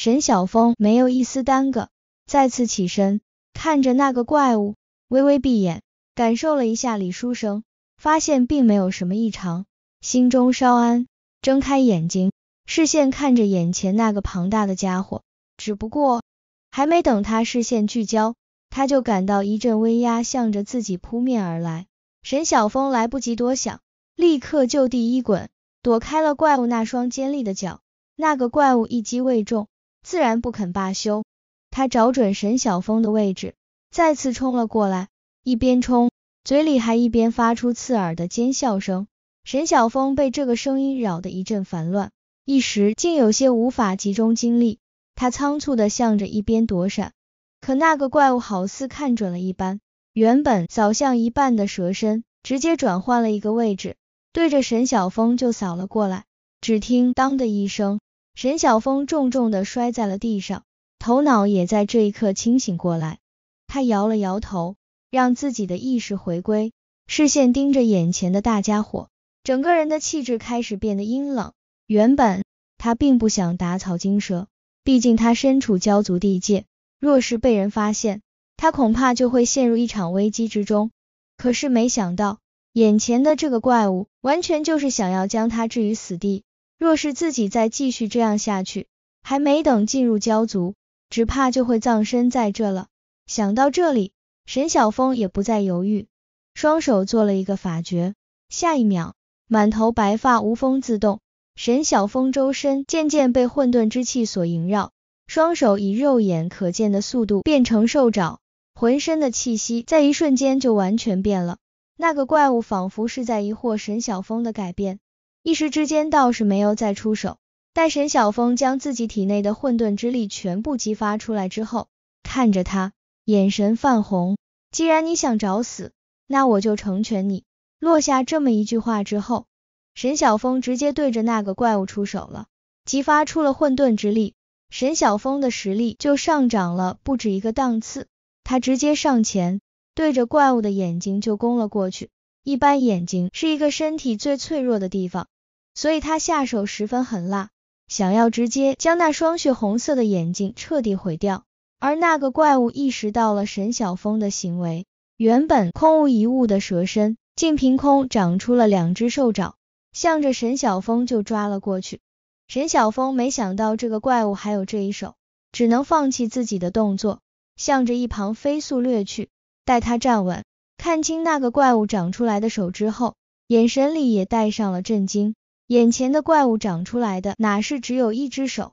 沈晓峰没有一丝耽搁，再次起身，看着那个怪物，微微闭眼，感受了一下李书生，发现并没有什么异常，心中稍安，睁开眼睛，视线看着眼前那个庞大的家伙。只不过，还没等他视线聚焦，他就感到一阵威压向着自己扑面而来。沈晓峰来不及多想，立刻就地一滚，躲开了怪物那双尖利的脚。那个怪物一击未中。自然不肯罢休，他找准沈晓峰的位置，再次冲了过来，一边冲，嘴里还一边发出刺耳的尖笑声。沈晓峰被这个声音扰得一阵烦乱，一时竟有些无法集中精力。他仓促的向着一边躲闪，可那个怪物好似看准了一般，原本扫向一半的蛇身，直接转换了一个位置，对着沈晓峰就扫了过来。只听当的一声。沈晓峰重重的摔在了地上，头脑也在这一刻清醒过来。他摇了摇头，让自己的意识回归，视线盯着眼前的大家伙，整个人的气质开始变得阴冷。原本他并不想打草惊蛇，毕竟他身处鲛族地界，若是被人发现，他恐怕就会陷入一场危机之中。可是没想到，眼前的这个怪物完全就是想要将他置于死地。若是自己再继续这样下去，还没等进入蛟族，只怕就会葬身在这了。想到这里，沈晓峰也不再犹豫，双手做了一个法诀，下一秒，满头白发无风自动，沈晓峰周身渐渐被混沌之气所萦绕，双手以肉眼可见的速度变成兽爪，浑身的气息在一瞬间就完全变了。那个怪物仿佛是在疑惑沈晓峰的改变。一时之间倒是没有再出手。待沈晓峰将自己体内的混沌之力全部激发出来之后，看着他，眼神泛红。既然你想找死，那我就成全你。落下这么一句话之后，沈晓峰直接对着那个怪物出手了，激发出了混沌之力。沈晓峰的实力就上涨了不止一个档次。他直接上前，对着怪物的眼睛就攻了过去。一般眼睛是一个身体最脆弱的地方。所以他下手十分狠辣，想要直接将那双血红色的眼睛彻底毁掉。而那个怪物意识到了沈晓峰的行为，原本空无一物的蛇身，竟凭空长出了两只兽爪，向着沈晓峰就抓了过去。沈晓峰没想到这个怪物还有这一手，只能放弃自己的动作，向着一旁飞速掠去。待他站稳，看清那个怪物长出来的手之后，眼神里也带上了震惊。眼前的怪物长出来的哪是只有一只手，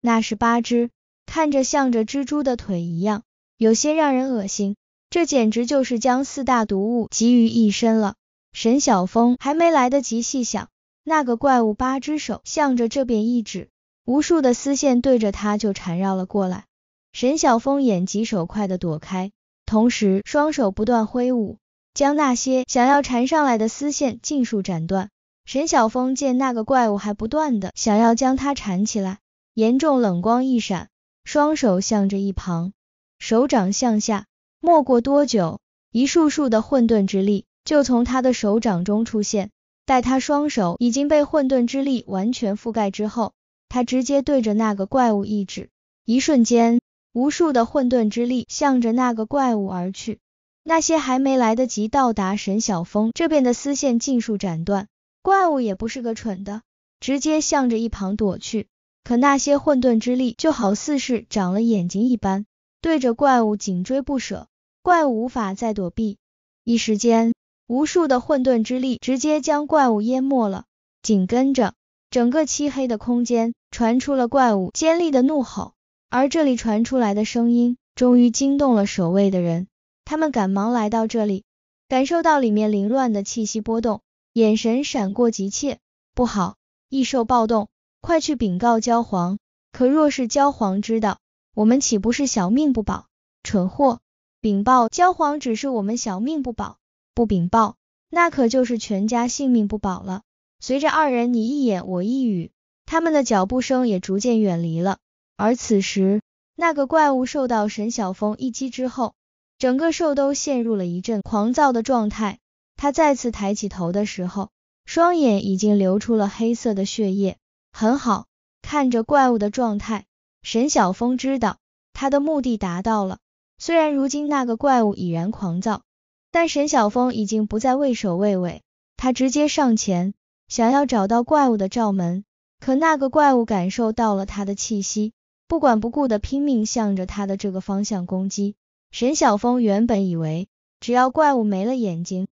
那是八只，看着像着蜘蛛的腿一样，有些让人恶心。这简直就是将四大毒物集于一身了。沈晓峰还没来得及细想，那个怪物八只手向着这边一指，无数的丝线对着他就缠绕了过来。沈晓峰眼疾手快的躲开，同时双手不断挥舞，将那些想要缠上来的丝线尽数斩断。沈晓峰见那个怪物还不断的想要将他缠起来，严重冷光一闪，双手向着一旁，手掌向下。没过多久，一束束的混沌之力就从他的手掌中出现。待他双手已经被混沌之力完全覆盖之后，他直接对着那个怪物一指，一瞬间，无数的混沌之力向着那个怪物而去，那些还没来得及到达沈晓峰这边的丝线尽数斩断。怪物也不是个蠢的，直接向着一旁躲去。可那些混沌之力就好似是长了眼睛一般，对着怪物紧追不舍。怪物无法再躲避，一时间，无数的混沌之力直接将怪物淹没了。紧跟着，整个漆黑的空间传出了怪物尖利的怒吼。而这里传出来的声音，终于惊动了守卫的人，他们赶忙来到这里，感受到里面凌乱的气息波动。眼神闪过急切，不好，异兽暴动，快去禀告焦皇！可若是焦皇知道，我们岂不是小命不保？蠢货，禀报焦皇，只是我们小命不保，不禀报，那可就是全家性命不保了。随着二人你一言我一语，他们的脚步声也逐渐远离了。而此时，那个怪物受到沈晓峰一击之后，整个兽都陷入了一阵狂躁的状态。他再次抬起头的时候，双眼已经流出了黑色的血液。很好，看着怪物的状态，沈晓峰知道他的目的达到了。虽然如今那个怪物已然狂躁，但沈晓峰已经不再畏首畏尾，他直接上前想要找到怪物的罩门。可那个怪物感受到了他的气息，不管不顾的拼命向着他的这个方向攻击。沈晓峰原本以为只要怪物没了眼睛。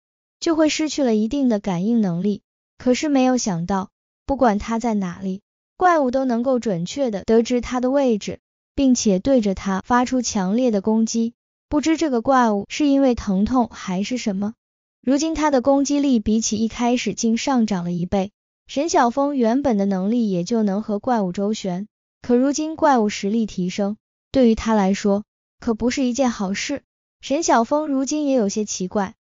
就会失去了一定的感应能力。可是没有想到，不管他在哪里，怪物都能够准确的得知他的位置，并且对着他发出强烈的攻击。不知这个怪物是因为疼痛还是什么，如今他的攻击力比起一开始竟上涨了一倍。沈晓峰原本的能力也就能和怪物周旋，可如今怪物实力提升，对于他来说可不是一件好事。沈晓峰如今也有些奇怪。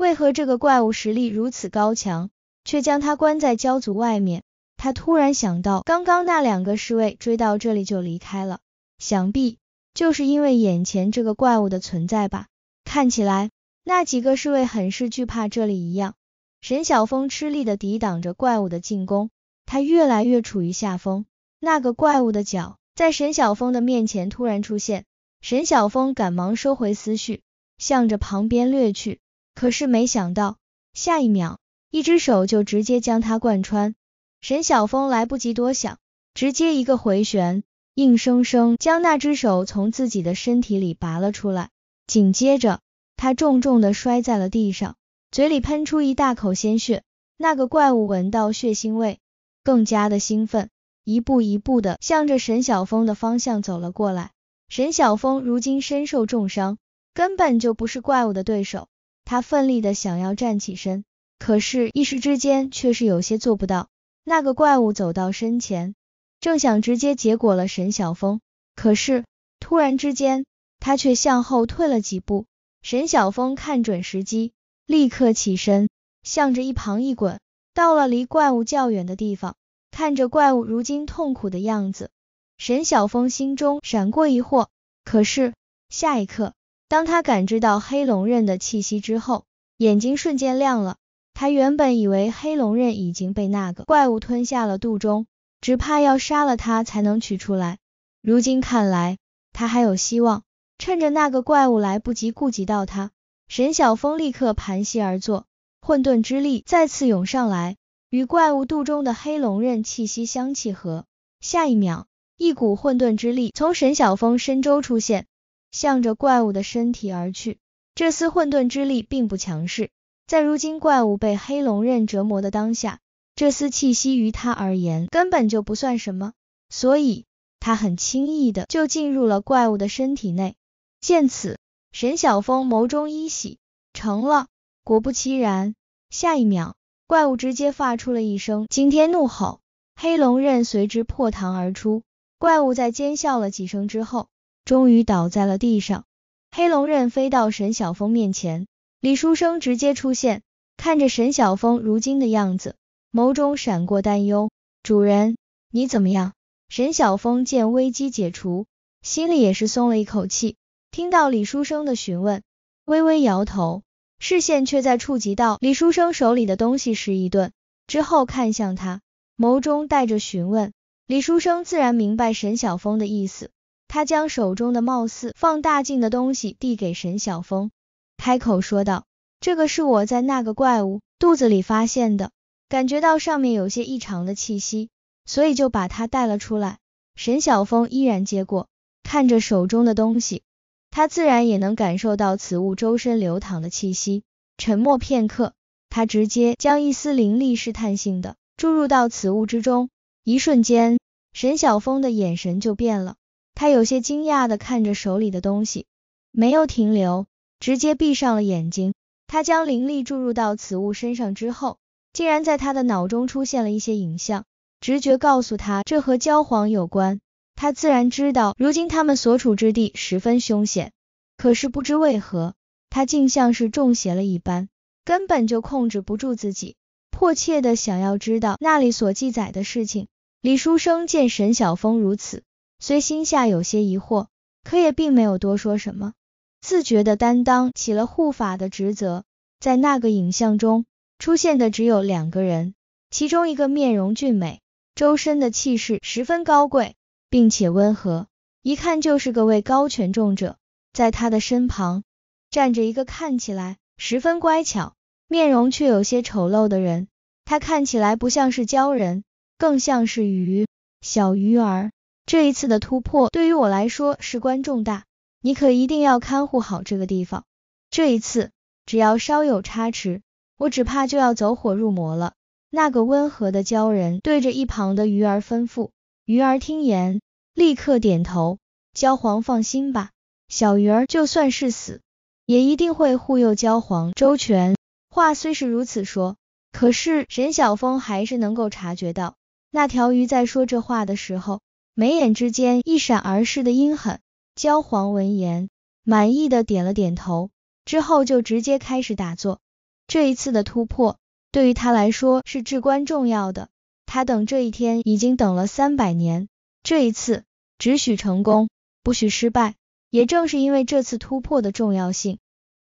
为何这个怪物实力如此高强，却将他关在焦族外面？他突然想到，刚刚那两个侍卫追到这里就离开了，想必就是因为眼前这个怪物的存在吧。看起来那几个侍卫很是惧怕这里一样。沈晓峰吃力的抵挡着怪物的进攻，他越来越处于下风。那个怪物的脚在沈晓峰的面前突然出现，沈晓峰赶忙收回思绪，向着旁边掠去。可是没想到，下一秒，一只手就直接将他贯穿。沈晓峰来不及多想，直接一个回旋，硬生生将那只手从自己的身体里拔了出来。紧接着，他重重的摔在了地上，嘴里喷出一大口鲜血。那个怪物闻到血腥味，更加的兴奋，一步一步的向着沈晓峰的方向走了过来。沈晓峰如今身受重伤，根本就不是怪物的对手。他奋力的想要站起身，可是，一时之间却是有些做不到。那个怪物走到身前，正想直接结果了沈晓峰，可是，突然之间，他却向后退了几步。沈晓峰看准时机，立刻起身，向着一旁一滚，到了离怪物较远的地方。看着怪物如今痛苦的样子，沈晓峰心中闪过疑惑，可是下一刻。当他感知到黑龙刃的气息之后，眼睛瞬间亮了。他原本以为黑龙刃已经被那个怪物吞下了肚中，只怕要杀了他才能取出来。如今看来，他还有希望。趁着那个怪物来不及顾及到他，沈晓峰立刻盘膝而坐，混沌之力再次涌上来，与怪物肚中的黑龙刃气息相契合。下一秒，一股混沌之力从沈晓峰身周出现。向着怪物的身体而去，这丝混沌之力并不强势，在如今怪物被黑龙刃折磨的当下，这丝气息于他而言根本就不算什么，所以他很轻易的就进入了怪物的身体内。见此，沈晓峰眸中一喜，成了。果不其然，下一秒，怪物直接发出了一声惊天怒吼，黑龙刃随之破膛而出，怪物在尖笑了几声之后。终于倒在了地上，黑龙刃飞到沈晓峰面前，李书生直接出现，看着沈晓峰如今的样子，眸中闪过担忧。主人，你怎么样？沈晓峰见危机解除，心里也是松了一口气，听到李书生的询问，微微摇头，视线却在触及到李书生手里的东西时一顿，之后看向他，眸中带着询问。李书生自然明白沈晓峰的意思。他将手中的貌似放大镜的东西递给沈晓峰，开口说道：“这个是我在那个怪物肚子里发现的，感觉到上面有些异常的气息，所以就把它带了出来。”沈晓峰依然接过，看着手中的东西，他自然也能感受到此物周身流淌的气息。沉默片刻，他直接将一丝灵力试探性的注入到此物之中，一瞬间，沈晓峰的眼神就变了。他有些惊讶地看着手里的东西，没有停留，直接闭上了眼睛。他将灵力注入到此物身上之后，竟然在他的脑中出现了一些影像。直觉告诉他，这和教皇有关。他自然知道，如今他们所处之地十分凶险，可是不知为何，他竟像是中邪了一般，根本就控制不住自己，迫切的想要知道那里所记载的事情。李书生见沈晓峰如此。虽心下有些疑惑，可也并没有多说什么，自觉的担当起了护法的职责。在那个影像中出现的只有两个人，其中一个面容俊美，周身的气势十分高贵，并且温和，一看就是个位高权重者。在他的身旁站着一个看起来十分乖巧，面容却有些丑陋的人，他看起来不像是鲛人，更像是鱼小鱼儿。这一次的突破对于我来说事关重大，你可一定要看护好这个地方。这一次只要稍有差池，我只怕就要走火入魔了。那个温和的鲛人对着一旁的鱼儿吩咐，鱼儿听言立刻点头。鲛皇放心吧，小鱼儿就算是死，也一定会护佑鲛皇周全。话虽是如此说，可是沈晓峰还是能够察觉到，那条鱼在说这话的时候。眉眼之间一闪而逝的阴狠，焦黄闻言满意的点了点头，之后就直接开始打坐。这一次的突破对于他来说是至关重要的，他等这一天已经等了三百年。这一次只许成功，不许失败。也正是因为这次突破的重要性，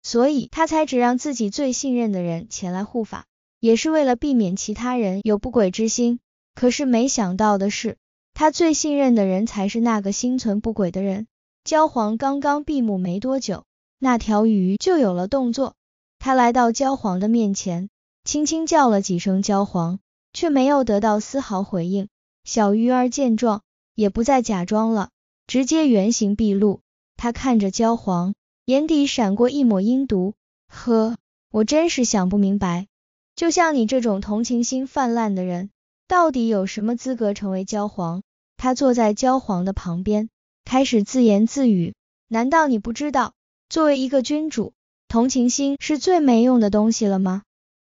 所以他才只让自己最信任的人前来护法，也是为了避免其他人有不轨之心。可是没想到的是。他最信任的人才是那个心存不轨的人。焦黄刚刚闭目没多久，那条鱼就有了动作。他来到焦黄的面前，轻轻叫了几声焦黄，却没有得到丝毫回应。小鱼儿见状，也不再假装了，直接原形毕露。他看着焦黄，眼底闪过一抹阴毒。呵，我真是想不明白，就像你这种同情心泛滥的人。到底有什么资格成为教皇？他坐在教皇的旁边，开始自言自语：“难道你不知道，作为一个君主，同情心是最没用的东西了吗？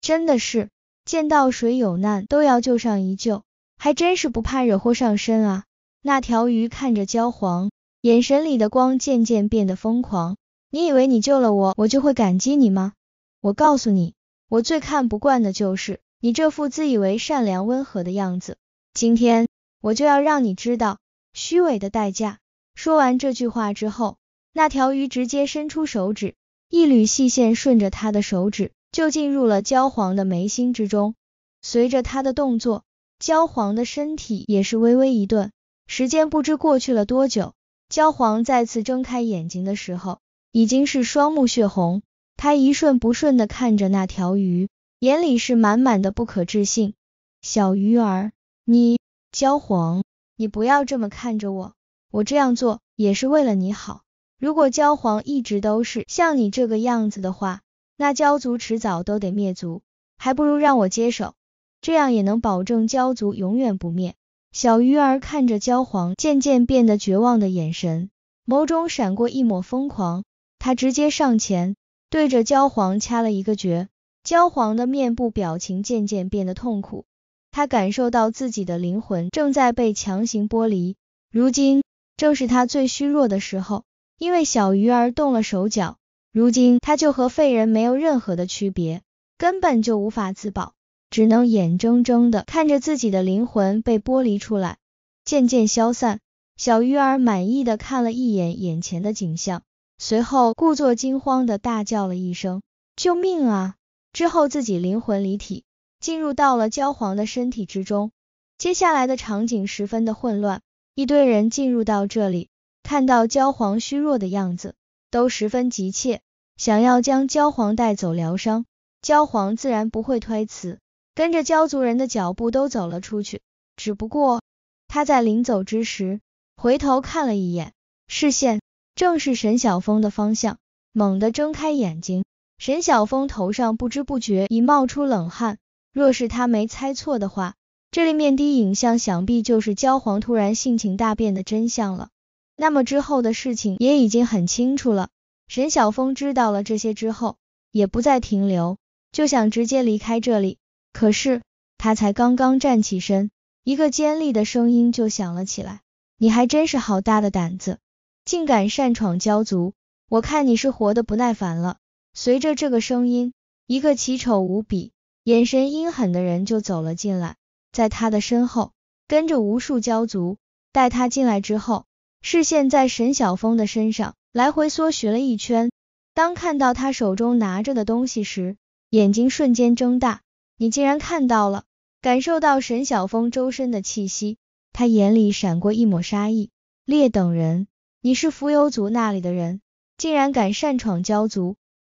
真的是，见到谁有难都要救上一救，还真是不怕惹祸上身啊！”那条鱼看着焦黄，眼神里的光渐渐变得疯狂。你以为你救了我，我就会感激你吗？我告诉你，我最看不惯的就是。你这副自以为善良温和的样子，今天我就要让你知道虚伪的代价。说完这句话之后，那条鱼直接伸出手指，一缕细线顺着他的手指就进入了焦黄的眉心之中。随着他的动作，焦黄的身体也是微微一顿。时间不知过去了多久，焦黄再次睁开眼睛的时候，已经是双目血红。他一瞬不瞬的看着那条鱼。眼里是满满的不可置信，小鱼儿，你焦黄，你不要这么看着我，我这样做也是为了你好。如果焦黄一直都是像你这个样子的话，那焦族迟早都得灭族，还不如让我接手，这样也能保证焦族永远不灭。小鱼儿看着焦黄渐渐变得绝望的眼神，眸中闪过一抹疯狂，他直接上前，对着焦黄掐了一个诀。焦黄的面部表情渐渐变得痛苦，他感受到自己的灵魂正在被强行剥离。如今正是他最虚弱的时候，因为小鱼儿动了手脚，如今他就和废人没有任何的区别，根本就无法自保，只能眼睁睁的看着自己的灵魂被剥离出来，渐渐消散。小鱼儿满意的看了一眼眼前的景象，随后故作惊慌的大叫了一声：“救命啊！”之后自己灵魂离体，进入到了焦黄的身体之中。接下来的场景十分的混乱，一堆人进入到这里，看到焦黄虚弱的样子，都十分急切，想要将焦黄带走疗伤。焦黄自然不会推辞，跟着焦族人的脚步都走了出去。只不过他在临走之时，回头看了一眼，视线正是沈晓峰的方向，猛地睁开眼睛。沈晓峰头上不知不觉已冒出冷汗，若是他没猜错的话，这里面的影像想必就是焦黄突然性情大变的真相了。那么之后的事情也已经很清楚了。沈晓峰知道了这些之后，也不再停留，就想直接离开这里。可是他才刚刚站起身，一个尖利的声音就响了起来：“你还真是好大的胆子，竟敢擅闯焦族！我看你是活得不耐烦了。”随着这个声音，一个奇丑无比、眼神阴狠的人就走了进来，在他的身后跟着无数鲛族。带他进来之后，视线在沈晓峰的身上来回搜寻了一圈。当看到他手中拿着的东西时，眼睛瞬间睁大。你竟然看到了！感受到沈晓峰周身的气息，他眼里闪过一抹杀意。劣等人，你是浮游族那里的人，竟然敢擅闯鲛族！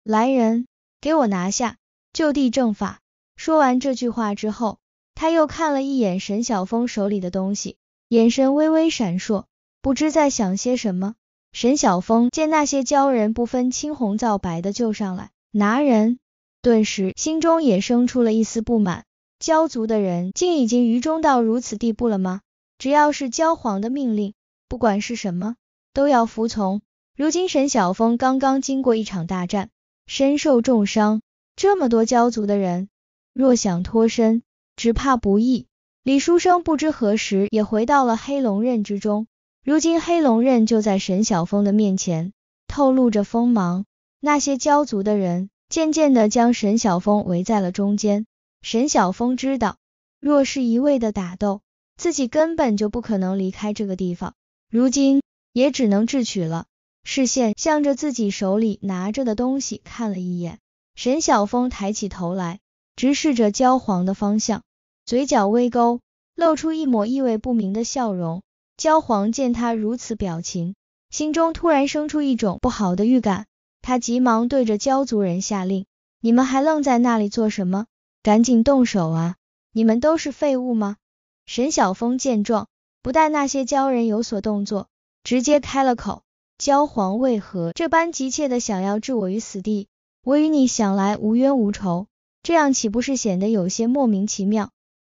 来人，给我拿下，就地正法！说完这句话之后，他又看了一眼沈晓峰手里的东西，眼神微微闪烁，不知在想些什么。沈晓峰见那些鲛人不分青红皂白的就上来拿人，顿时心中也生出了一丝不满。鲛族的人竟已经愚忠到如此地步了吗？只要是鲛皇的命令，不管是什么，都要服从。如今沈晓峰刚刚经过一场大战。身受重伤，这么多鲛族的人，若想脱身，只怕不易。李书生不知何时也回到了黑龙刃之中，如今黑龙刃就在沈晓峰的面前，透露着锋芒。那些鲛族的人渐渐的将沈晓峰围在了中间。沈晓峰知道，若是一味的打斗，自己根本就不可能离开这个地方。如今也只能智取了。视线向着自己手里拿着的东西看了一眼，沈晓峰抬起头来，直视着焦黄的方向，嘴角微勾，露出一抹意味不明的笑容。焦黄见他如此表情，心中突然生出一种不好的预感，他急忙对着鲛族人下令：“你们还愣在那里做什么？赶紧动手啊！你们都是废物吗？”沈晓峰见状，不待那些鲛人有所动作，直接开了口。焦黄为何这般急切的想要置我于死地？我与你想来无冤无仇，这样岂不是显得有些莫名其妙？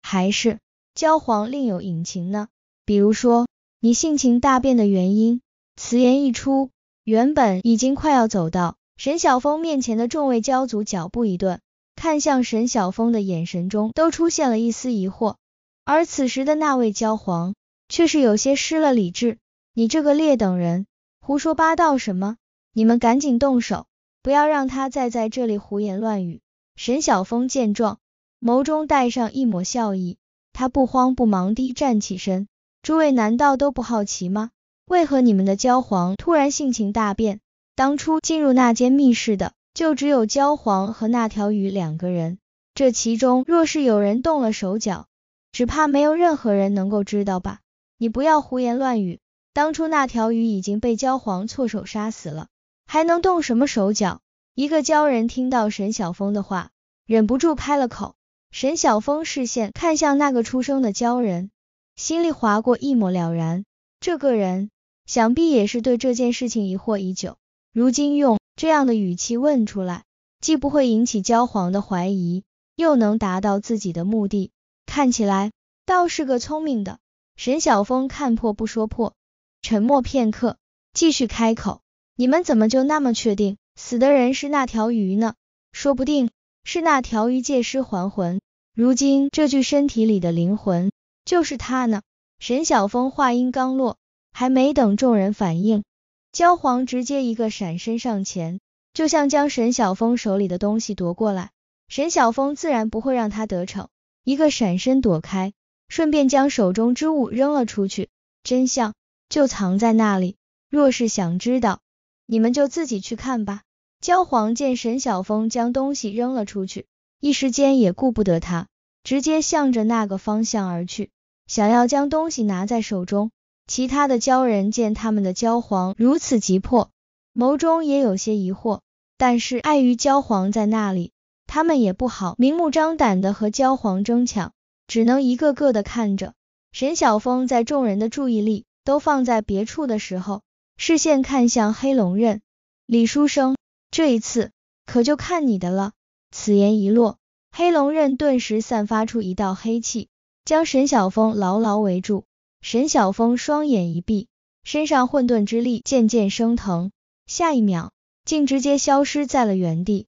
还是焦黄另有隐情呢？比如说你性情大变的原因。此言一出，原本已经快要走到沈晓峰面前的众位焦族脚步一顿，看向沈晓峰的眼神中都出现了一丝疑惑。而此时的那位焦皇却是有些失了理智，你这个劣等人！胡说八道什么？你们赶紧动手，不要让他再在这里胡言乱语。沈晓峰见状，眸中带上一抹笑意，他不慌不忙地站起身。诸位难道都不好奇吗？为何你们的焦黄突然性情大变？当初进入那间密室的，就只有焦黄和那条鱼两个人。这其中若是有人动了手脚，只怕没有任何人能够知道吧？你不要胡言乱语。当初那条鱼已经被焦黄错手杀死了，还能动什么手脚？一个鲛人听到沈晓峰的话，忍不住开了口。沈晓峰视线看向那个出生的鲛人，心里划过一抹了然。这个人想必也是对这件事情疑惑已久，如今用这样的语气问出来，既不会引起焦黄的怀疑，又能达到自己的目的。看起来倒是个聪明的。沈晓峰看破不说破。沉默片刻，继续开口：“你们怎么就那么确定死的人是那条鱼呢？说不定是那条鱼借尸还魂，如今这具身体里的灵魂就是他呢。”沈晓峰话音刚落，还没等众人反应，焦黄直接一个闪身上前，就像将沈晓峰手里的东西夺过来。沈晓峰自然不会让他得逞，一个闪身躲开，顺便将手中之物扔了出去。真相。就藏在那里，若是想知道，你们就自己去看吧。焦黄见沈晓峰将东西扔了出去，一时间也顾不得他，直接向着那个方向而去，想要将东西拿在手中。其他的鲛人见他们的焦黄如此急迫，眸中也有些疑惑，但是碍于焦黄在那里，他们也不好明目张胆的和焦黄争抢，只能一个个的看着沈晓峰在众人的注意力。都放在别处的时候，视线看向黑龙刃，李书生，这一次可就看你的了。此言一落，黑龙刃顿时散发出一道黑气，将沈晓峰牢牢围住。沈晓峰双眼一闭，身上混沌之力渐渐升腾，下一秒竟直接消失在了原地。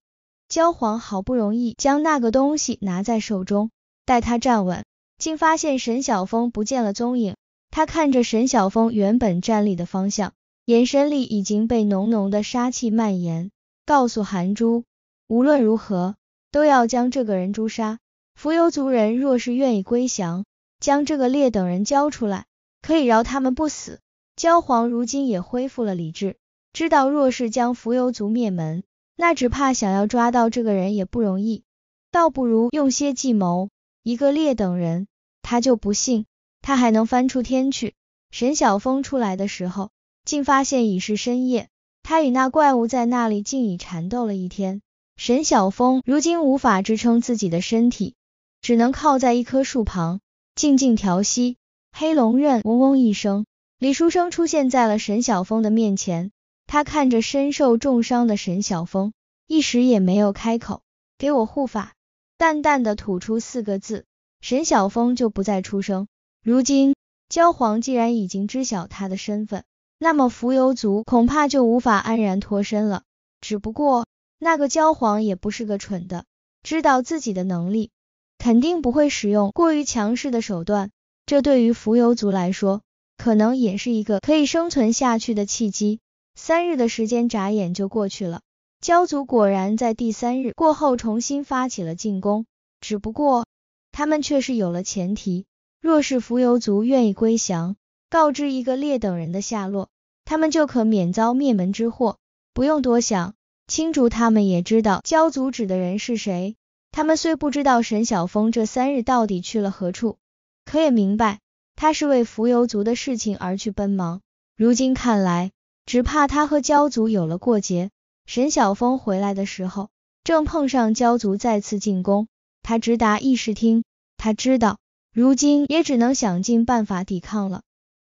焦黄好不容易将那个东西拿在手中，待他站稳，竟发现沈晓峰不见了踪影。他看着沈晓峰原本站立的方向，眼神里已经被浓浓的杀气蔓延。告诉韩珠，无论如何都要将这个人诛杀。浮游族人若是愿意归降，将这个劣等人交出来，可以饶他们不死。焦皇如今也恢复了理智，知道若是将浮游族灭门，那只怕想要抓到这个人也不容易，倒不如用些计谋。一个劣等人，他就不信。他还能翻出天去。沈晓峰出来的时候，竟发现已是深夜。他与那怪物在那里竟已缠斗了一天。沈晓峰如今无法支撑自己的身体，只能靠在一棵树旁静静调息。黑龙刃嗡嗡一声，李书生出现在了沈晓峰的面前。他看着身受重伤的沈晓峰，一时也没有开口。给我护法，淡淡的吐出四个字，沈晓峰就不再出声。如今，焦皇既然已经知晓他的身份，那么浮游族恐怕就无法安然脱身了。只不过，那个焦皇也不是个蠢的，知道自己的能力，肯定不会使用过于强势的手段。这对于浮游族来说，可能也是一个可以生存下去的契机。三日的时间眨眼就过去了，焦族果然在第三日过后重新发起了进攻，只不过他们却是有了前提。若是浮游族愿意归降，告知一个劣等人的下落，他们就可免遭灭门之祸。不用多想，青竹他们也知道鲛族指的人是谁。他们虽不知道沈晓峰这三日到底去了何处，可也明白他是为浮游族的事情而去奔忙。如今看来，只怕他和鲛族有了过节。沈晓峰回来的时候，正碰上鲛族再次进攻，他直达议事厅，他知道。如今也只能想尽办法抵抗了。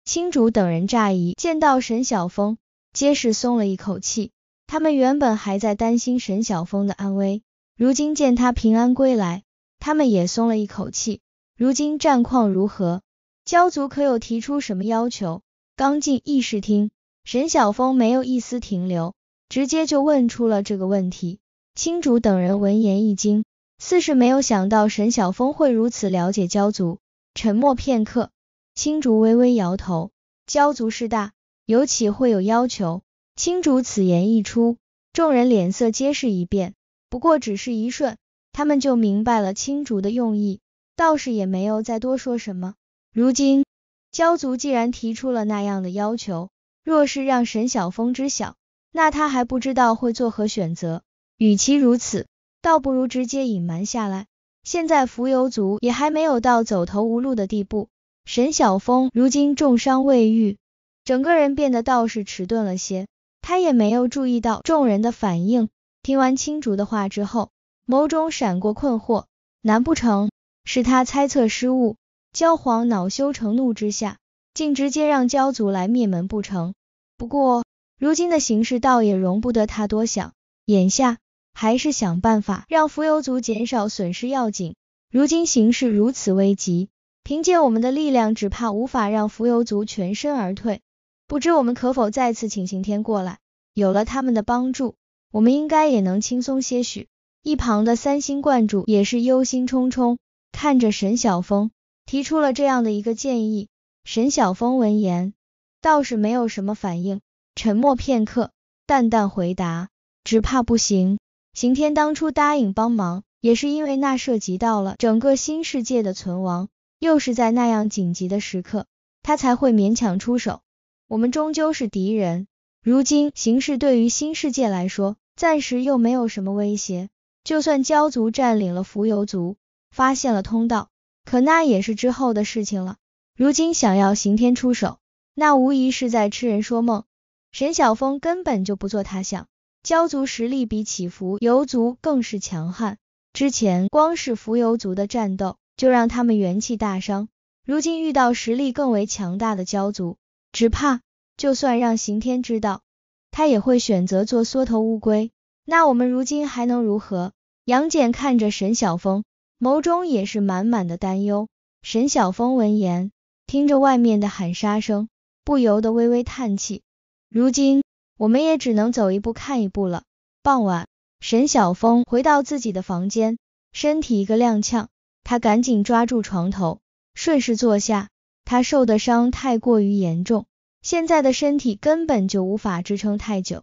青竹等人乍一见到沈晓峰，皆是松了一口气。他们原本还在担心沈晓峰的安危，如今见他平安归来，他们也松了一口气。如今战况如何？焦族可有提出什么要求？刚进议事厅，沈晓峰没有一丝停留，直接就问出了这个问题。青竹等人闻言一惊。似是没有想到沈晓峰会如此了解鲛族，沉默片刻，青竹微微摇头。鲛族势大，尤其会有要求。青竹此言一出，众人脸色皆是一变。不过只是一瞬，他们就明白了青竹的用意，倒是也没有再多说什么。如今鲛族既然提出了那样的要求，若是让沈晓峰知晓，那他还不知道会作何选择。与其如此。倒不如直接隐瞒下来。现在浮游族也还没有到走投无路的地步。沈晓峰如今重伤未愈，整个人变得倒是迟钝了些。他也没有注意到众人的反应。听完青竹的话之后，眸中闪过困惑。难不成是他猜测失误？焦皇恼羞成怒之下，竟直接让焦族来灭门不成？不过如今的形势倒也容不得他多想。眼下。还是想办法让浮游族减少损失要紧。如今形势如此危急，凭借我们的力量，只怕无法让浮游族全身而退。不知我们可否再次请刑天过来？有了他们的帮助，我们应该也能轻松些许。一旁的三星观主也是忧心忡忡，看着沈晓峰，提出了这样的一个建议。沈晓峰闻言倒是没有什么反应，沉默片刻，淡淡回答：“只怕不行。”刑天当初答应帮忙，也是因为那涉及到了整个新世界的存亡，又是在那样紧急的时刻，他才会勉强出手。我们终究是敌人，如今形势对于新世界来说，暂时又没有什么威胁。就算蛟族占领了浮游族，发现了通道，可那也是之后的事情了。如今想要刑天出手，那无疑是在痴人说梦。沈晓峰根本就不做他想。蛟族实力比起浮游族更是强悍，之前光是浮游族的战斗就让他们元气大伤，如今遇到实力更为强大的蛟族，只怕就算让刑天知道，他也会选择做缩头乌龟。那我们如今还能如何？杨戬看着沈晓峰，眸中也是满满的担忧。沈晓峰闻言，听着外面的喊杀声，不由得微微叹气。如今。我们也只能走一步看一步了。傍晚，沈晓峰回到自己的房间，身体一个踉跄，他赶紧抓住床头，顺势坐下。他受的伤太过于严重，现在的身体根本就无法支撑太久。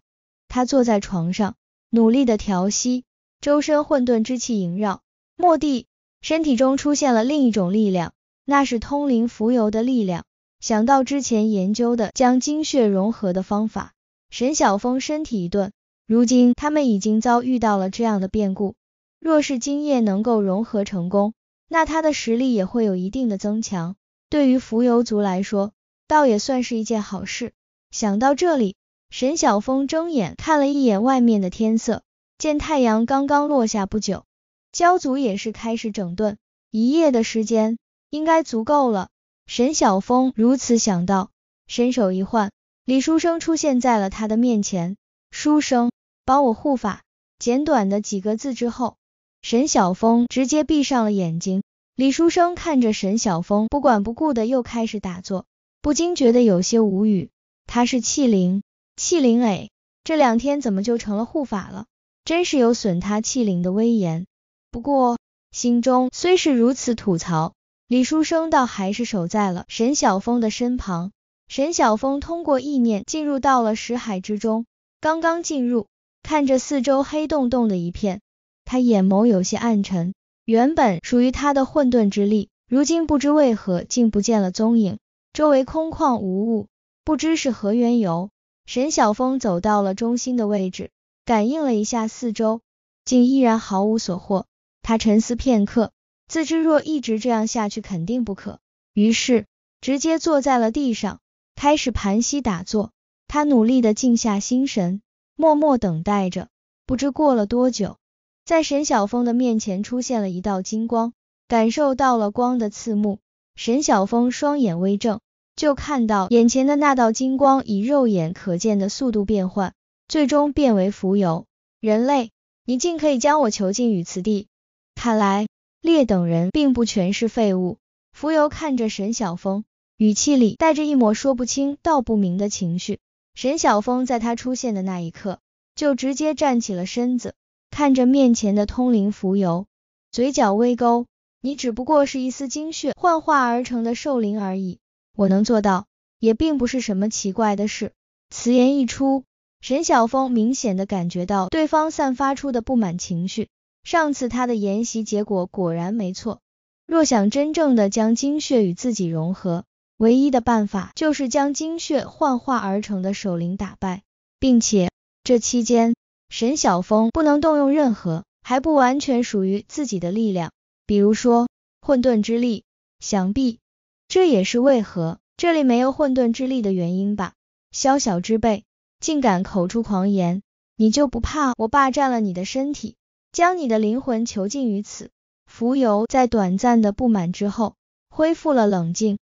他坐在床上，努力的调息，周身混沌之气萦绕。蓦地，身体中出现了另一种力量，那是通灵浮游的力量。想到之前研究的将精血融合的方法。沈晓峰身体一顿，如今他们已经遭遇到了这样的变故，若是今夜能够融合成功，那他的实力也会有一定的增强，对于浮游族来说，倒也算是一件好事。想到这里，沈晓峰睁眼看了一眼外面的天色，见太阳刚刚落下不久，焦族也是开始整顿，一夜的时间应该足够了。沈晓峰如此想到，伸手一换。李书生出现在了他的面前，书生，帮我护法。简短的几个字之后，沈晓峰直接闭上了眼睛。李书生看着沈晓峰不管不顾的又开始打坐，不禁觉得有些无语。他是器灵，器灵哎，这两天怎么就成了护法了？真是有损他器灵的威严。不过心中虽是如此吐槽，李书生倒还是守在了沈晓峰的身旁。沈晓峰通过意念进入到了识海之中，刚刚进入，看着四周黑洞洞的一片，他眼眸有些暗沉。原本属于他的混沌之力，如今不知为何竟不见了踪影，周围空旷无物，不知是何缘由。沈晓峰走到了中心的位置，感应了一下四周，竟依然毫无所获。他沉思片刻，自知若一直这样下去肯定不可，于是直接坐在了地上。开始盘膝打坐，他努力的静下心神，默默等待着。不知过了多久，在沈晓峰的面前出现了一道金光，感受到了光的刺目，沈晓峰双眼微睁，就看到眼前的那道金光以肉眼可见的速度变换，最终变为浮游。人类，你竟可以将我囚禁于此地，看来劣等人并不全是废物。浮游看着沈晓峰。语气里带着一抹说不清道不明的情绪。沈晓峰在他出现的那一刻，就直接站起了身子，看着面前的通灵浮游，嘴角微勾：“你只不过是一丝精血幻化而成的兽灵而已，我能做到，也并不是什么奇怪的事。”此言一出，沈晓峰明显的感觉到对方散发出的不满情绪。上次他的研习结果果然没错，若想真正的将精血与自己融合。唯一的办法就是将精血幻化而成的守灵打败，并且这期间，沈晓峰不能动用任何还不完全属于自己的力量，比如说混沌之力。想必这也是为何这里没有混沌之力的原因吧？宵小之辈，竟敢口出狂言，你就不怕我霸占了你的身体，将你的灵魂囚禁于此？浮游在短暂的不满之后，恢复了冷静。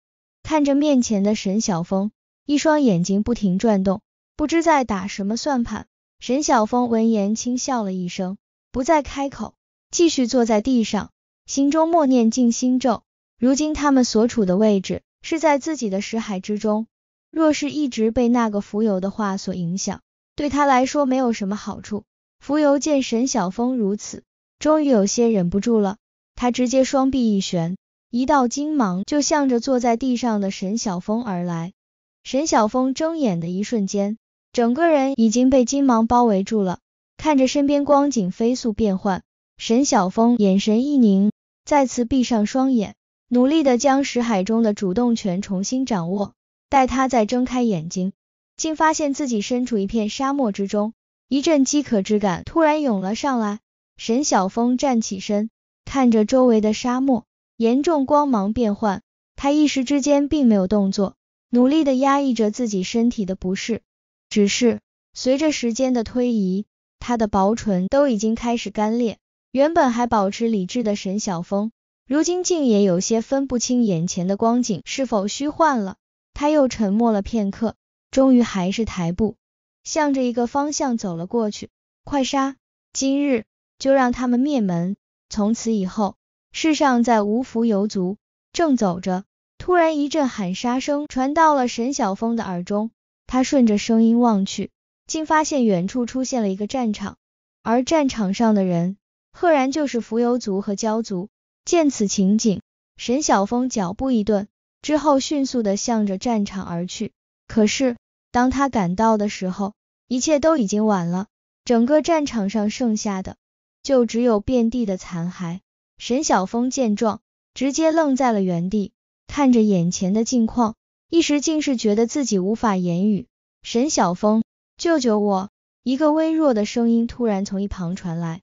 看着面前的沈晓峰，一双眼睛不停转动，不知在打什么算盘。沈晓峰闻言轻笑了一声，不再开口，继续坐在地上，心中默念静心咒。如今他们所处的位置是在自己的识海之中，若是一直被那个浮游的话所影响，对他来说没有什么好处。浮游见沈晓峰如此，终于有些忍不住了，他直接双臂一旋。一道金芒就向着坐在地上的沈晓峰而来。沈晓峰睁眼的一瞬间，整个人已经被金芒包围住了。看着身边光景飞速变换，沈晓峰眼神一凝，再次闭上双眼，努力的将石海中的主动权重新掌握。待他再睁开眼睛，竟发现自己身处一片沙漠之中，一阵饥渴之感突然涌了上来。沈晓峰站起身，看着周围的沙漠。严重光芒变幻，他一时之间并没有动作，努力的压抑着自己身体的不适。只是随着时间的推移，他的薄唇都已经开始干裂。原本还保持理智的沈晓峰，如今竟也有些分不清眼前的光景是否虚幻了。他又沉默了片刻，终于还是抬步，向着一个方向走了过去。快杀！今日就让他们灭门，从此以后。世上再无浮游族。正走着，突然一阵喊杀声传到了沈晓峰的耳中。他顺着声音望去，竟发现远处出现了一个战场，而战场上的人，赫然就是浮游族和蛟族。见此情景，沈晓峰脚步一顿，之后迅速的向着战场而去。可是当他赶到的时候，一切都已经晚了。整个战场上剩下的，就只有遍地的残骸。沈晓峰见状，直接愣在了原地，看着眼前的境况，一时竟是觉得自己无法言语。沈晓峰，救救我！一个微弱的声音突然从一旁传来。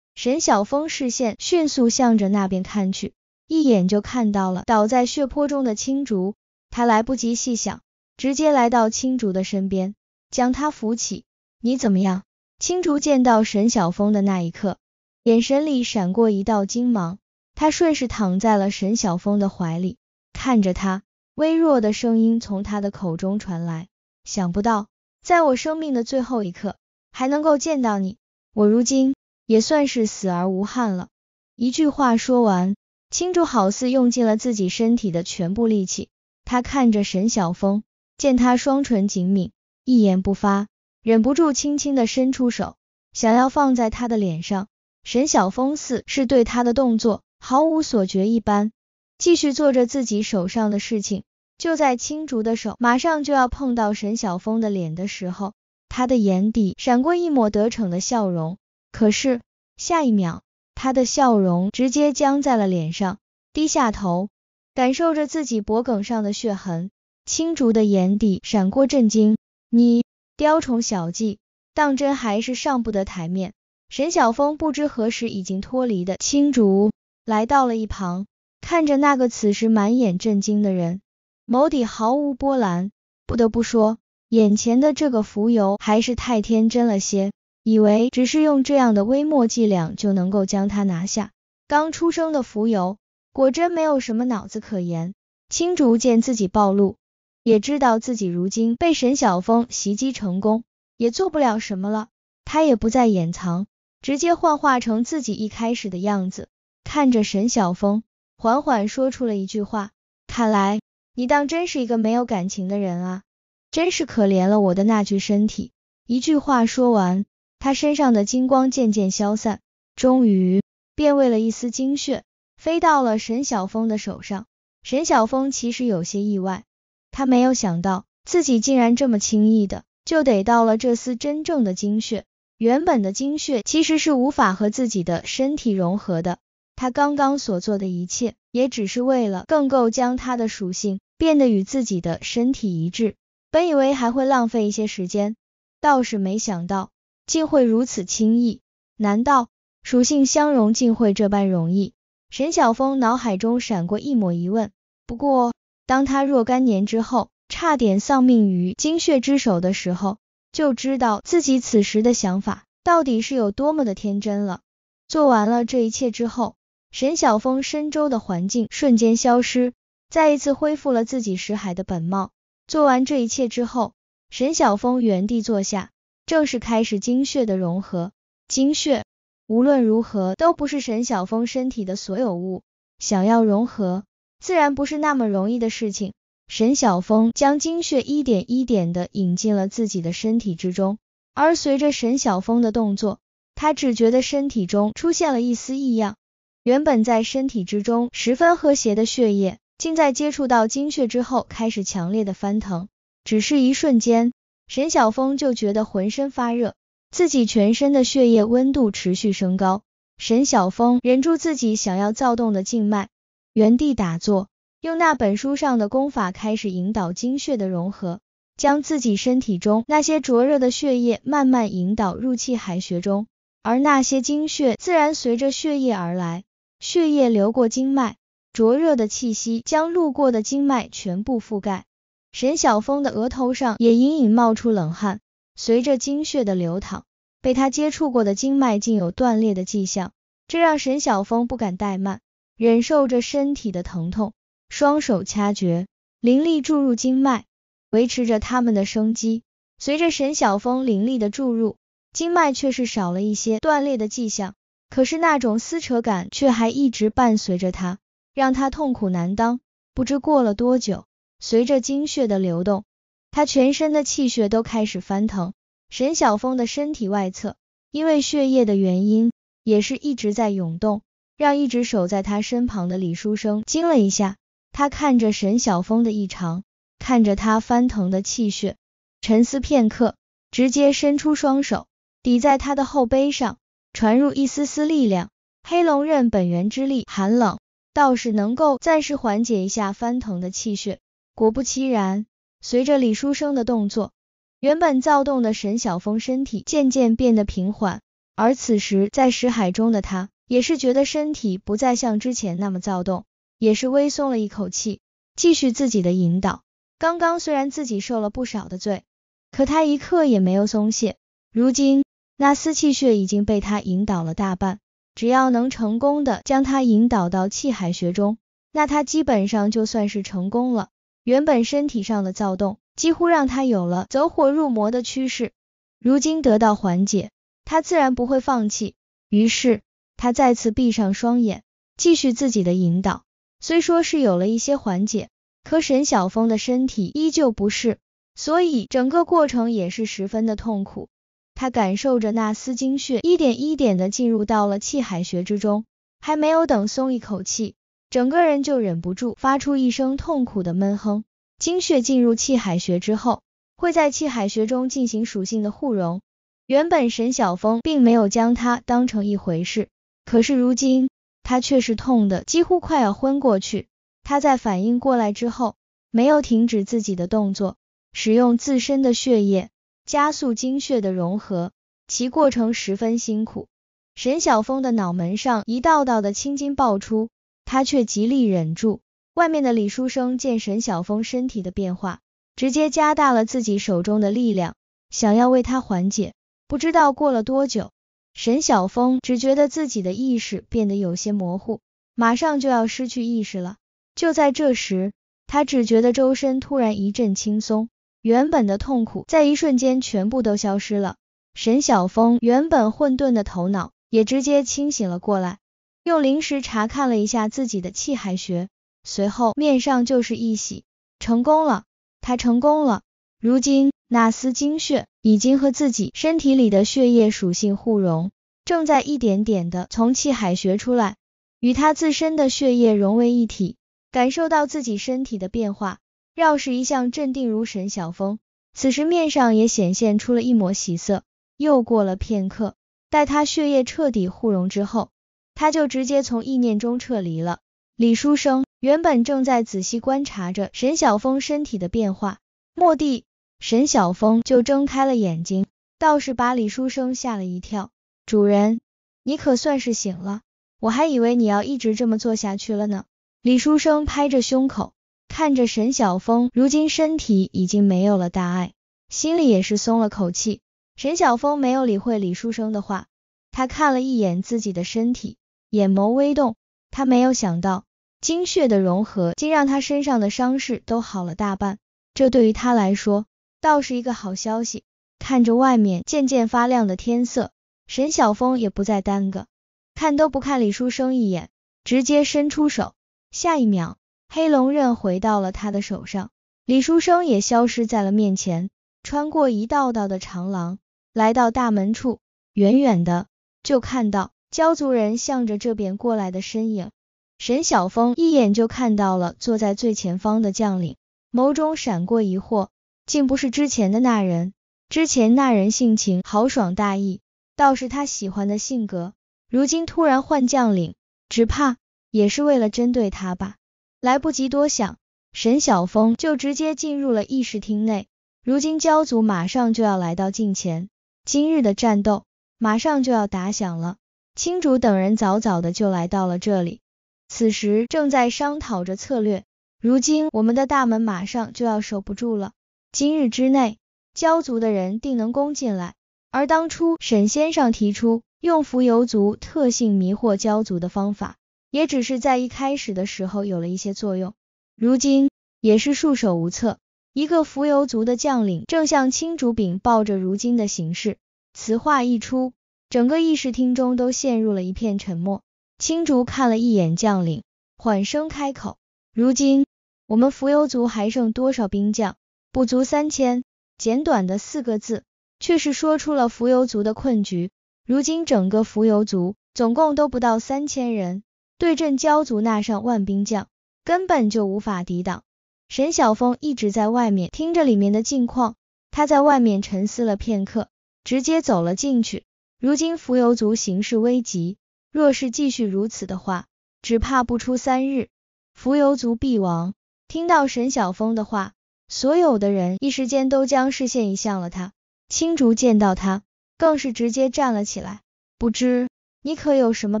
沈晓峰视线迅速向着那边看去，一眼就看到了倒在血泊中的青竹。他来不及细想，直接来到青竹的身边，将他扶起。你怎么样？青竹见到沈晓峰的那一刻。眼神里闪过一道金芒，他顺势躺在了沈晓峰的怀里，看着他，微弱的声音从他的口中传来：“想不到，在我生命的最后一刻，还能够见到你，我如今也算是死而无憾了。”一句话说完，青竹好似用尽了自己身体的全部力气，他看着沈晓峰，见他双唇紧抿，一言不发，忍不住轻轻的伸出手，想要放在他的脸上。沈晓峰似是对他的动作毫无所觉一般，继续做着自己手上的事情。就在青竹的手马上就要碰到沈晓峰的脸的时候，他的眼底闪过一抹得逞的笑容。可是下一秒，他的笑容直接僵在了脸上，低下头，感受着自己脖颈上的血痕。青竹的眼底闪过震惊：你雕虫小技，当真还是上不得台面。沈晓峰不知何时已经脱离的青竹，来到了一旁，看着那个此时满眼震惊的人，眸底毫无波澜。不得不说，眼前的这个浮游还是太天真了些，以为只是用这样的微末伎俩就能够将他拿下。刚出生的浮游，果真没有什么脑子可言。青竹见自己暴露，也知道自己如今被沈晓峰袭击成功，也做不了什么了。他也不再掩藏。直接幻化成自己一开始的样子，看着沈晓峰，缓缓说出了一句话：“看来你当真是一个没有感情的人啊，真是可怜了我的那具身体。”一句话说完，他身上的金光渐渐消散，终于变为了一丝精血，飞到了沈晓峰的手上。沈晓峰其实有些意外，他没有想到自己竟然这么轻易的就得到了这丝真正的精血。原本的精血其实是无法和自己的身体融合的，他刚刚所做的一切也只是为了更够将他的属性变得与自己的身体一致。本以为还会浪费一些时间，倒是没想到竟会如此轻易。难道属性相融竟会这般容易？沈晓峰脑海中闪过一抹疑问。不过当他若干年之后差点丧命于精血之手的时候，就知道自己此时的想法到底是有多么的天真了。做完了这一切之后，沈晓峰身周的环境瞬间消失，再一次恢复了自己识海的本貌。做完这一切之后，沈晓峰原地坐下，正式开始精血的融合。精血无论如何都不是沈晓峰身体的所有物，想要融合，自然不是那么容易的事情。沈晓峰将精血一点一点的引进了自己的身体之中，而随着沈晓峰的动作，他只觉得身体中出现了一丝异样。原本在身体之中十分和谐的血液，竟在接触到精血之后开始强烈的翻腾。只是一瞬间，沈晓峰就觉得浑身发热，自己全身的血液温度持续升高。沈晓峰忍住自己想要躁动的静脉，原地打坐。用那本书上的功法开始引导精血的融合，将自己身体中那些灼热的血液慢慢引导入气海穴中，而那些精血自然随着血液而来。血液流过经脉，灼热的气息将路过的经脉全部覆盖。沈晓峰的额头上也隐隐冒出冷汗，随着精血的流淌，被他接触过的经脉竟有断裂的迹象，这让沈晓峰不敢怠慢，忍受着身体的疼痛。双手掐诀，灵力注入经脉，维持着他们的生机。随着沈晓峰灵力的注入，经脉却是少了一些断裂的迹象，可是那种撕扯感却还一直伴随着他，让他痛苦难当。不知过了多久，随着精血的流动，他全身的气血都开始翻腾。沈晓峰的身体外侧，因为血液的原因，也是一直在涌动，让一直守在他身旁的李书生惊了一下。他看着沈晓峰的异常，看着他翻腾的气血，沉思片刻，直接伸出双手抵在他的后背上，传入一丝丝力量。黑龙刃本源之力寒冷，倒是能够暂时缓解一下翻腾的气血。果不其然，随着李书生的动作，原本躁动的沈晓峰身体渐渐变得平缓，而此时在识海中的他，也是觉得身体不再像之前那么躁动。也是微松了一口气，继续自己的引导。刚刚虽然自己受了不少的罪，可他一刻也没有松懈。如今那丝气血已经被他引导了大半，只要能成功的将他引导到气海穴中，那他基本上就算是成功了。原本身体上的躁动几乎让他有了走火入魔的趋势，如今得到缓解，他自然不会放弃。于是他再次闭上双眼，继续自己的引导。虽说是有了一些缓解，可沈晓峰的身体依旧不适，所以整个过程也是十分的痛苦。他感受着那丝精血一点一点的进入到了气海穴之中，还没有等松一口气，整个人就忍不住发出一声痛苦的闷哼。精血进入气海穴之后，会在气海穴中进行属性的互融。原本沈晓峰并没有将它当成一回事，可是如今，他却是痛的，几乎快要昏过去。他在反应过来之后，没有停止自己的动作，使用自身的血液加速精血的融合，其过程十分辛苦。沈晓峰的脑门上一道道的青筋爆出，他却极力忍住。外面的李书生见沈晓峰身体的变化，直接加大了自己手中的力量，想要为他缓解。不知道过了多久。沈晓峰只觉得自己的意识变得有些模糊，马上就要失去意识了。就在这时，他只觉得周身突然一阵轻松，原本的痛苦在一瞬间全部都消失了。沈晓峰原本混沌的头脑也直接清醒了过来，用灵时查看了一下自己的气海穴，随后面上就是一喜，成功了，他成功了。如今。那丝精血已经和自己身体里的血液属性互融，正在一点点的从气海穴出来，与他自身的血液融为一体，感受到自己身体的变化。饶是一向镇定如神，小峰此时面上也显现出了一抹喜色。又过了片刻，待他血液彻底互融之后，他就直接从意念中撤离了。李书生原本正在仔细观察着沈晓峰身体的变化，蓦地。沈晓峰就睁开了眼睛，倒是把李书生吓了一跳。主人，你可算是醒了，我还以为你要一直这么做下去了呢。李书生拍着胸口，看着沈晓峰，如今身体已经没有了大碍，心里也是松了口气。沈晓峰没有理会李书生的话，他看了一眼自己的身体，眼眸微动。他没有想到，精血的融合竟让他身上的伤势都好了大半，这对于他来说。倒是一个好消息。看着外面渐渐发亮的天色，沈晓峰也不再耽搁，看都不看李书生一眼，直接伸出手，下一秒，黑龙刃回到了他的手上。李书生也消失在了面前，穿过一道道的长廊，来到大门处，远远的就看到焦族人向着这边过来的身影。沈晓峰一眼就看到了坐在最前方的将领，眸中闪过疑惑。竟不是之前的那人，之前那人性情豪爽大义，倒是他喜欢的性格。如今突然换将领，只怕也是为了针对他吧。来不及多想，沈晓峰就直接进入了议事厅内。如今焦族马上就要来到近前，今日的战斗马上就要打响了。青竹等人早早的就来到了这里，此时正在商讨着策略。如今我们的大门马上就要守不住了。今日之内，鲛族的人定能攻进来。而当初沈先生提出用浮游族特性迷惑鲛族的方法，也只是在一开始的时候有了一些作用，如今也是束手无策。一个浮游族的将领正向青竹禀抱着如今的形势。此话一出，整个议事厅中都陷入了一片沉默。青竹看了一眼将领，缓声开口：“如今我们浮游族还剩多少兵将？”不足三千，简短的四个字，却是说出了浮游族的困局。如今整个浮游族总共都不到三千人，对阵鲛族那上万兵将，根本就无法抵挡。沈晓峰一直在外面听着里面的近况，他在外面沉思了片刻，直接走了进去。如今浮游族形势危急，若是继续如此的话，只怕不出三日，浮游族必亡。听到沈晓峰的话。所有的人一时间都将视线移向了他。青竹见到他，更是直接站了起来。不知你可有什么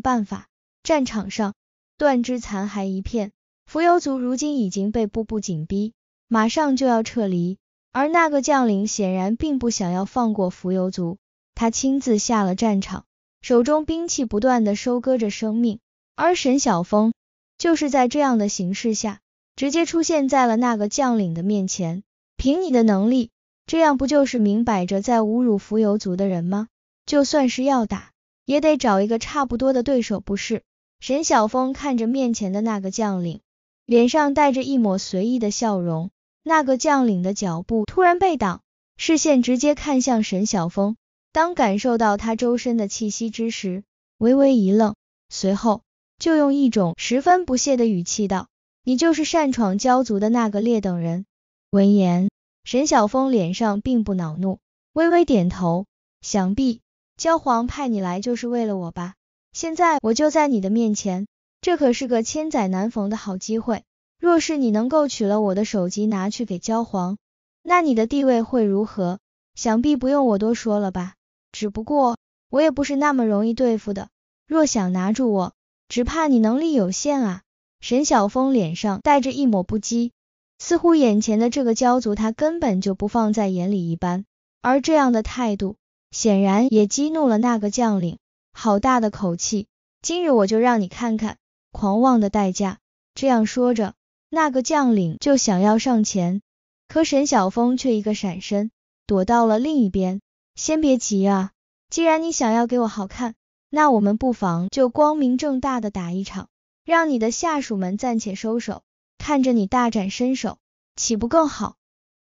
办法？战场上断肢残骸一片，浮游族如今已经被步步紧逼，马上就要撤离。而那个将领显然并不想要放过浮游族，他亲自下了战场，手中兵器不断的收割着生命。而沈晓峰就是在这样的形势下。直接出现在了那个将领的面前。凭你的能力，这样不就是明摆着在侮辱浮游族的人吗？就算是要打，也得找一个差不多的对手，不是？沈晓峰看着面前的那个将领，脸上带着一抹随意的笑容。那个将领的脚步突然被挡，视线直接看向沈晓峰。当感受到他周身的气息之时，微微一愣，随后就用一种十分不屑的语气道。你就是擅闯鲛族的那个劣等人。闻言，沈晓峰脸上并不恼怒，微微点头。想必鲛皇派你来就是为了我吧？现在我就在你的面前，这可是个千载难逢的好机会。若是你能够取了我的首级，拿去给鲛皇，那你的地位会如何？想必不用我多说了吧？只不过我也不是那么容易对付的，若想拿住我，只怕你能力有限啊。沈晓峰脸上带着一抹不羁，似乎眼前的这个骄族他根本就不放在眼里一般。而这样的态度，显然也激怒了那个将领。好大的口气！今日我就让你看看狂妄的代价。这样说着，那个将领就想要上前，可沈晓峰却一个闪身，躲到了另一边。先别急啊，既然你想要给我好看，那我们不妨就光明正大的打一场。让你的下属们暂且收手，看着你大展身手，岂不更好？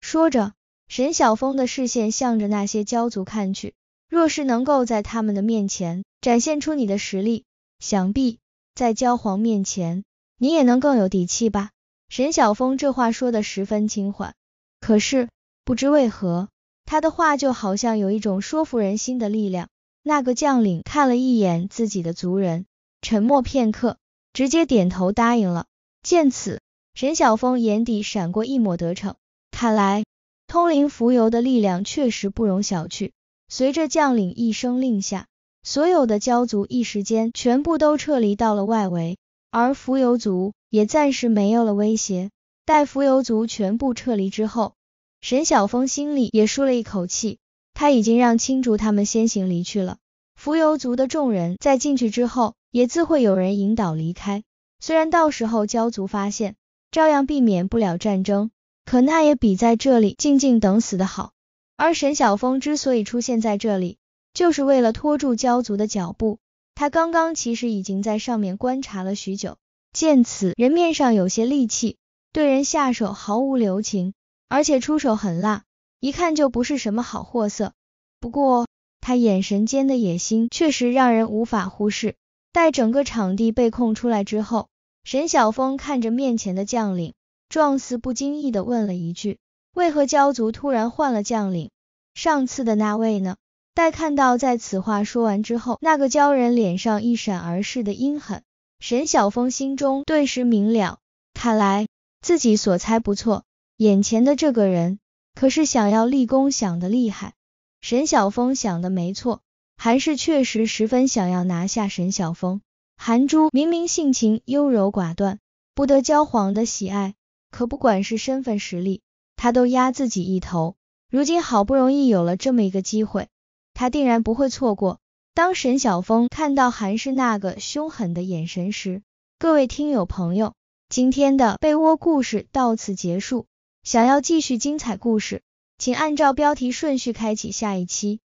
说着，沈晓峰的视线向着那些骄族看去。若是能够在他们的面前展现出你的实力，想必在鲛皇面前，你也能更有底气吧。沈晓峰这话说的十分轻缓，可是不知为何，他的话就好像有一种说服人心的力量。那个将领看了一眼自己的族人，沉默片刻。直接点头答应了。见此，沈晓峰眼底闪过一抹得逞。看来，通灵浮游的力量确实不容小觑。随着将领一声令下，所有的鲛族一时间全部都撤离到了外围，而浮游族也暂时没有了威胁。待浮游族全部撤离之后，沈晓峰心里也舒了一口气。他已经让青竹他们先行离去了。浮游族的众人在进去之后。也自会有人引导离开，虽然到时候焦族发现，照样避免不了战争，可那也比在这里静静等死的好。而沈晓峰之所以出现在这里，就是为了拖住焦族的脚步。他刚刚其实已经在上面观察了许久，见此人面上有些戾气，对人下手毫无留情，而且出手狠辣，一看就不是什么好货色。不过他眼神间的野心，确实让人无法忽视。待整个场地被空出来之后，沈晓峰看着面前的将领，状似不经意的问了一句：“为何鲛族突然换了将领？上次的那位呢？”待看到在此话说完之后，那个鲛人脸上一闪而逝的阴狠，沈晓峰心中顿时明了，看来自己所猜不错，眼前的这个人可是想要立功想的厉害。沈晓峰想的没错。韩氏确实十分想要拿下沈晓峰。韩珠明明性情优柔寡断，不得交黄的喜爱，可不管是身份实力，他都压自己一头。如今好不容易有了这么一个机会，他定然不会错过。当沈晓峰看到韩氏那个凶狠的眼神时，各位听友朋友，今天的被窝故事到此结束。想要继续精彩故事，请按照标题顺序开启下一期。